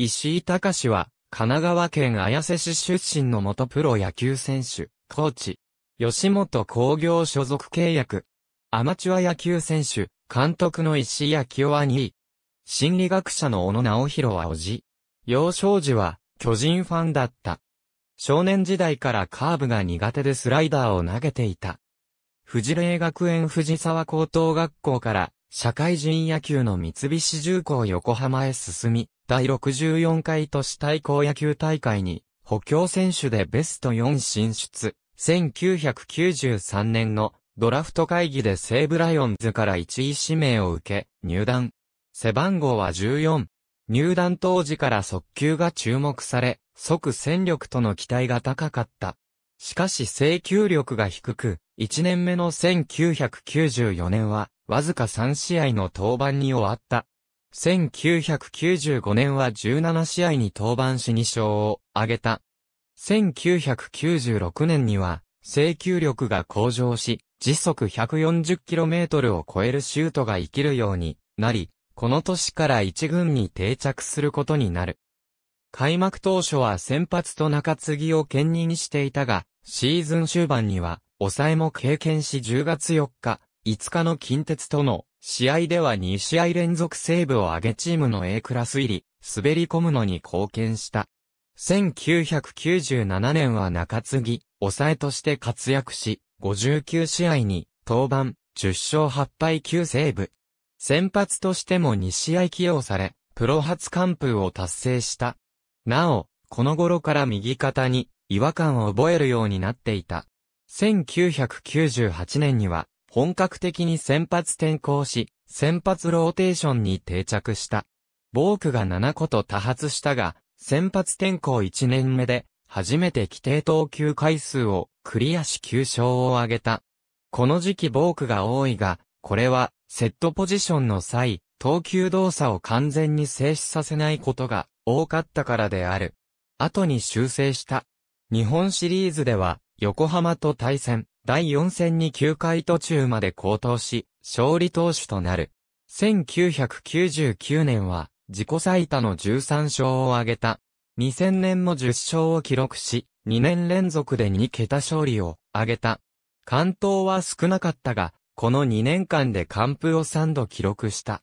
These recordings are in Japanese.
石井隆は、神奈川県綾瀬市出身の元プロ野球選手、コーチ。吉本工業所属契約。アマチュア野球選手、監督の石井昭夫は2位。心理学者の小野直弘はおじ。幼少時は、巨人ファンだった。少年時代からカーブが苦手でスライダーを投げていた。富士霊学園藤沢高等学校から社会人野球の三菱重工横浜へ進み、第64回都市対抗野球大会に、補強選手でベスト4進出。1993年のドラフト会議で西武ライオンズから1位指名を受け、入団。背番号は14。入団当時から速球が注目され、即戦力との期待が高かった。しかし制球力が低く、1年目の1994年は、わずか3試合の登板に終わった。1995年は17試合に登板し2勝を挙げた。1996年には、制球力が向上し、時速 140km を超えるシュートが生きるようになり、この年から一軍に定着することになる。開幕当初は先発と中継ぎを兼任していたが、シーズン終盤には、抑えも経験し10月4日、5日の近鉄との試合では2試合連続セーブを上げチームの A クラス入り、滑り込むのに貢献した。1997年は中継ぎ、抑えとして活躍し、59試合に、登板、10勝8敗9セーブ。先発としても2試合起用され、プロ初完封を達成した。なお、この頃から右肩に違和感を覚えるようになっていた。1998年には本格的に先発転向し、先発ローテーションに定着した。ボークが7個と多発したが、先発転向1年目で、初めて規定投球回数をクリアし9勝を挙げた。この時期ボークが多いが、これはセットポジションの際、投球動作を完全に静止させないことが多かったからである。後に修正した。日本シリーズでは横浜と対戦、第4戦に9回途中まで高騰し、勝利投手となる。1999年は、自己最多の13勝を挙げた。2000年も10勝を記録し、2年連続で2桁勝利を挙げた。関東は少なかったが、この2年間で完封を3度記録した。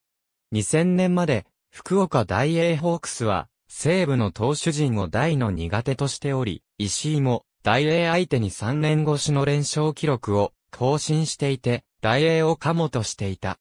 2000年まで、福岡大英ホークスは、西部の投手陣を大の苦手としており、石井も、大英相手に3年越しの連勝記録を更新していて、大英をカモとしていた。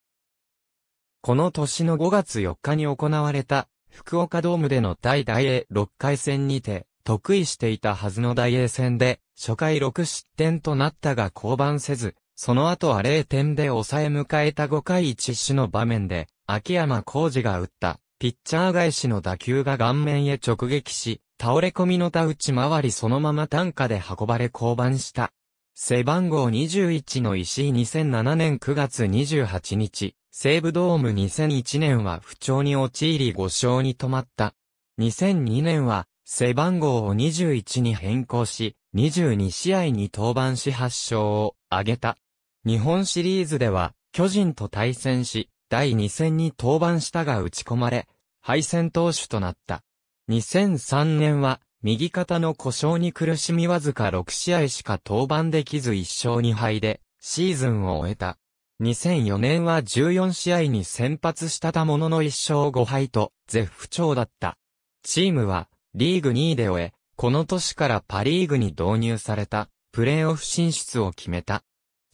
この年の5月4日に行われた、福岡ドームでの大大英6回戦にて、得意していたはずの大英戦で、初回6失点となったが降板せず、その後は0点で抑え迎えた5回1死の場面で、秋山浩二が打った、ピッチャー返しの打球が顔面へ直撃し、倒れ込みの田内回りそのまま担架で運ばれ降板した。背番号21の石井2007年9月28日、西武ドーム2001年は不調に陥り5勝に止まった。2002年は背番号を21に変更し、22試合に登板し8勝を挙げた。日本シリーズでは巨人と対戦し、第2戦に登板したが打ち込まれ、敗戦投手となった。2003年は、右肩の故障に苦しみわずか6試合しか登板できず1勝2敗で、シーズンを終えた。2004年は14試合に先発したたものの1勝5敗と、絶不調だった。チームは、リーグ2位で終え、この年からパリーグに導入された、プレーオフ進出を決めた。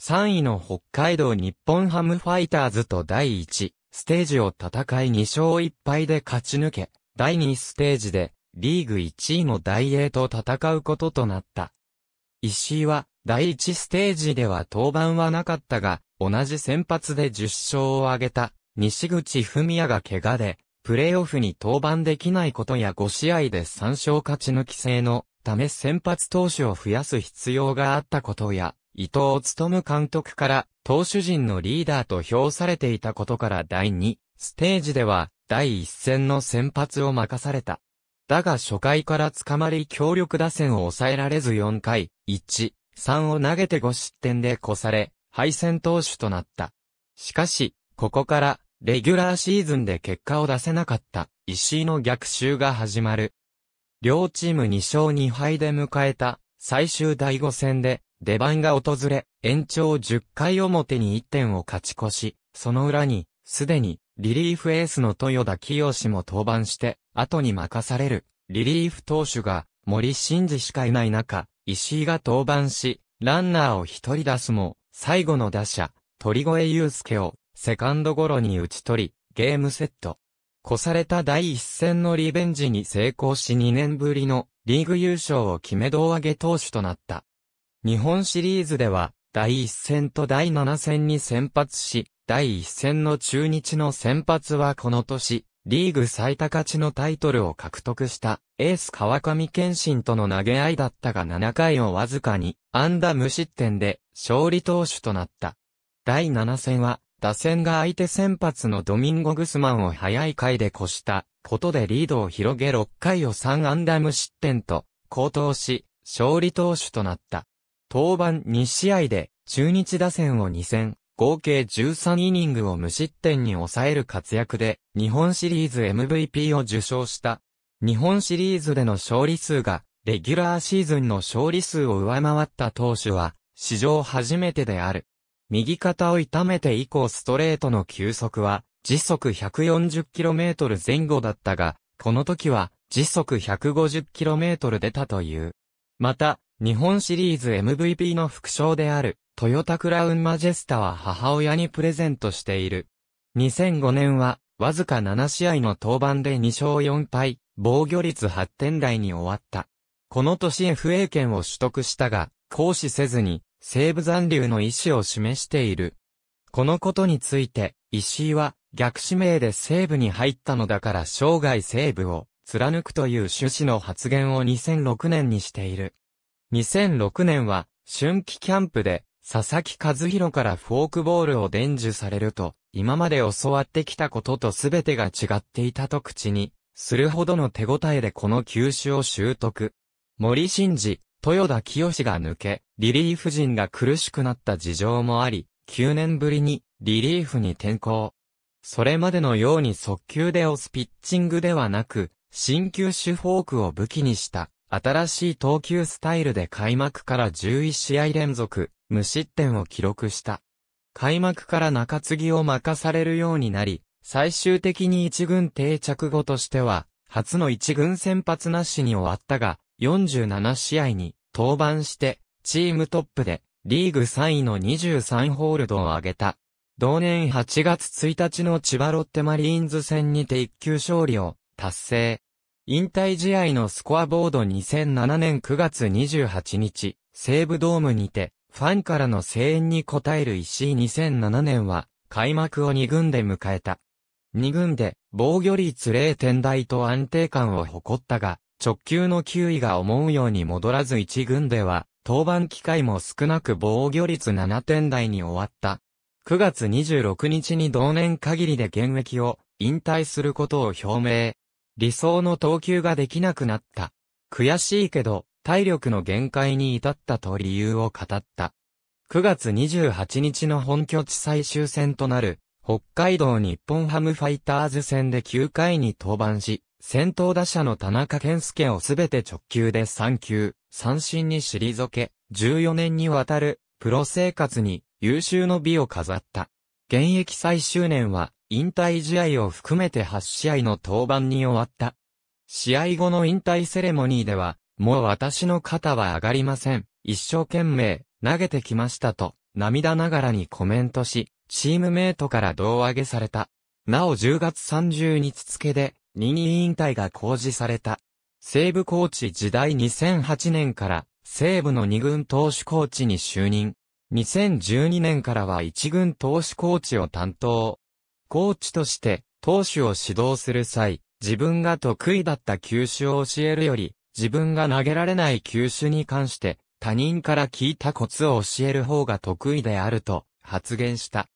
3位の北海道日本ハムファイターズと第1ステージを戦い2勝1敗で勝ち抜け、第2ステージで、リーグ1位の大英と戦うこととなった。石井は、第1ステージでは登板はなかったが、同じ先発で10勝を挙げた、西口文也が怪我で、プレーオフに登板できないことや5試合で3勝勝ち抜き制のため先発投手を増やす必要があったことや、伊藤務監督から投手陣のリーダーと評されていたことから第2ステージでは第一戦の先発を任された。だが初回から捕まり強力打線を抑えられず4回、1、3を投げて5失点で越され、敗戦投手となった。しかし、ここから、レギュラーシーズンで結果を出せなかった、石井の逆襲が始まる。両チーム2勝2敗で迎えた、最終第5戦で、出番が訪れ、延長10回表に1点を勝ち越し、その裏に、すでに、リリーフエースの豊田清も登板して、後に任される、リリーフ投手が、森真嗣しかいない中、石井が登板し、ランナーを一人出すも、最後の打者、鳥越祐介を、セカンドゴロに打ち取り、ゲームセット。越された第一戦のリベンジに成功し2年ぶりのリーグ優勝を決め胴上げ投手となった。日本シリーズでは第1戦と第7戦に先発し、第1戦の中日の先発はこの年、リーグ最多勝ちのタイトルを獲得したエース川上健信との投げ合いだったが7回をわずかに安打無失点で勝利投手となった。第7戦は打線が相手先発のドミンゴ・グスマンを早い回で越したことでリードを広げ6回を3安打無失点と高騰し勝利投手となった。登板2試合で中日打線を2戦、合計13イニングを無失点に抑える活躍で、日本シリーズ MVP を受賞した。日本シリーズでの勝利数が、レギュラーシーズンの勝利数を上回った投手は、史上初めてである。右肩を痛めて以降ストレートの球速は、時速 140km 前後だったが、この時は、時速 150km 出たという。また、日本シリーズ MVP の副賞である、トヨタクラウンマジェスタは母親にプレゼントしている。2005年は、わずか7試合の登板で2勝4敗、防御率8点台に終わった。この年 FA 権を取得したが、行使せずに、西部残留の意思を示している。このことについて、石井は、逆指名で西部に入ったのだから生涯西部を貫くという趣旨の発言を2006年にしている。2006年は、春季キャンプで、佐々木和弘からフォークボールを伝授されると、今まで教わってきたことと全てが違っていたと口に、するほどの手応えでこの球種を習得。森真治、豊田清が抜け、リリーフ陣が苦しくなった事情もあり、9年ぶりにリリーフに転向。それまでのように速球で押すピッチングではなく、新球種フォークを武器にした新しい投球スタイルで開幕から11試合連続、無失点を記録した。開幕から中継ぎを任されるようになり、最終的に一軍定着後としては、初の一軍先発なしに終わったが、47試合に登板して、チームトップで、リーグ3位の23ホールドを挙げた。同年8月1日の千葉ロッテマリーンズ戦にて一級勝利を達成。引退試合のスコアボード2007年9月28日、西武ドームにて、ファンからの声援に応える石井2007年は、開幕を2軍で迎えた。2軍で、防御率0点台と安定感を誇ったが、直球の球威が思うように戻らず1軍では、登板機会も少なく防御率7点台に終わった。9月26日に同年限りで現役を引退することを表明。理想の投球ができなくなった。悔しいけど、体力の限界に至ったと理由を語った。9月28日の本拠地最終戦となる、北海道日本ハムファイターズ戦で9回に登板し、先頭打者の田中健介をすべて直球で3球、三振に退け、14年にわたる、プロ生活に優秀の美を飾った。現役最終年は、引退試合を含めて8試合の登板に終わった。試合後の引退セレモニーでは、もう私の肩は上がりません。一生懸命、投げてきましたと、涙ながらにコメントし、チームメイトから胴上げされた。なお10月30日付で、任意引退が公示された。西部コーチ時代2008年から、西部の二軍投手コーチに就任。2012年からは一軍投手コーチを担当。コーチとして投手を指導する際、自分が得意だった球種を教えるより、自分が投げられない球種に関して、他人から聞いたコツを教える方が得意であると発言した。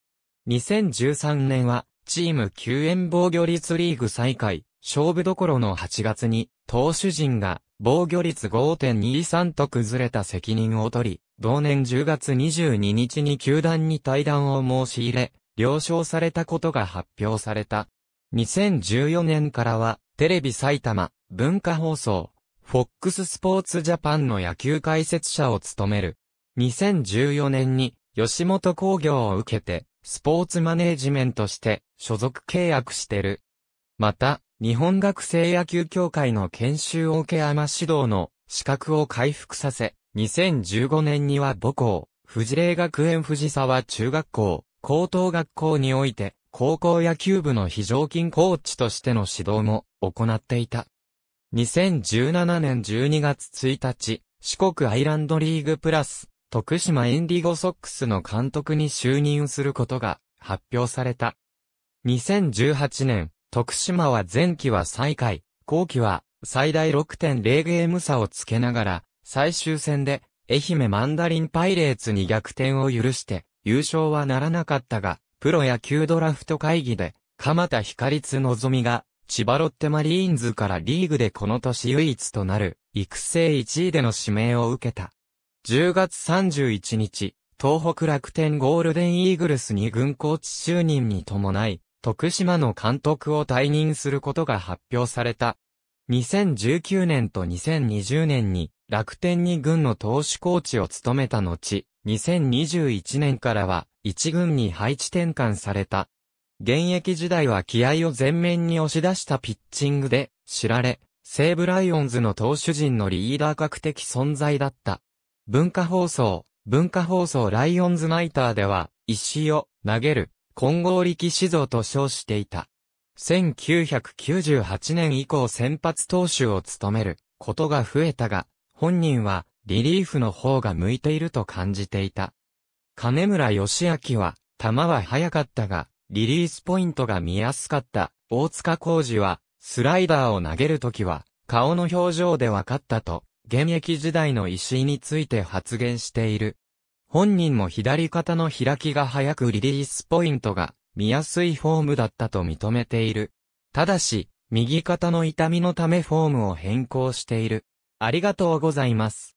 2013年は、チーム救援防御率リーグ再開、勝負どころの8月に、投手陣が防御率5.23と崩れた責任を取り、同年10月22日に球団に対談を申し入れ、了承されたことが発表された。2014年からは、テレビ埼玉、文化放送、FOX ススポーツジャパンの野球解説者を務める。2014年に、吉本工業を受けて、スポーツマネージメントして、所属契約してる。また、日本学生野球協会の研修を受け山指導の資格を回復させ、2015年には母校、藤霊学園藤沢中学校、高等学校において、高校野球部の非常勤コーチとしての指導も行っていた。2017年12月1日、四国アイランドリーグプラス、徳島エンディゴソックスの監督に就任することが発表された。2018年、徳島は前期は最下位、後期は最大6.0ゲーム差をつけながら、最終戦で愛媛マンダリンパイレーツに逆転を許して、優勝はならなかったが、プロ野球ドラフト会議で、鎌田光津望みが、千葉ロッテマリーンズからリーグでこの年唯一となる、育成1位での指名を受けた。10月31日、東北楽天ゴールデンイーグルスに軍コーチ就任に伴い、徳島の監督を退任することが発表された。2019年と2020年に楽天に軍の投手コーチを務めた後、2021年からは一軍に配置転換された。現役時代は気合を前面に押し出したピッチングで知られ、西武ライオンズの投手陣のリーダー格的存在だった。文化放送、文化放送ライオンズナイターでは、石を投げる混合力士像と称していた。1998年以降先発投手を務めることが増えたが、本人はリリーフの方が向いていると感じていた。金村義明は、球は速かったが、リリースポイントが見やすかった。大塚浩二は、スライダーを投げるときは、顔の表情で分かったと、現役時代の石井について発言している。本人も左肩の開きが早くリリースポイントが見やすいフォームだったと認めている。ただし、右肩の痛みのためフォームを変更している。ありがとうございます。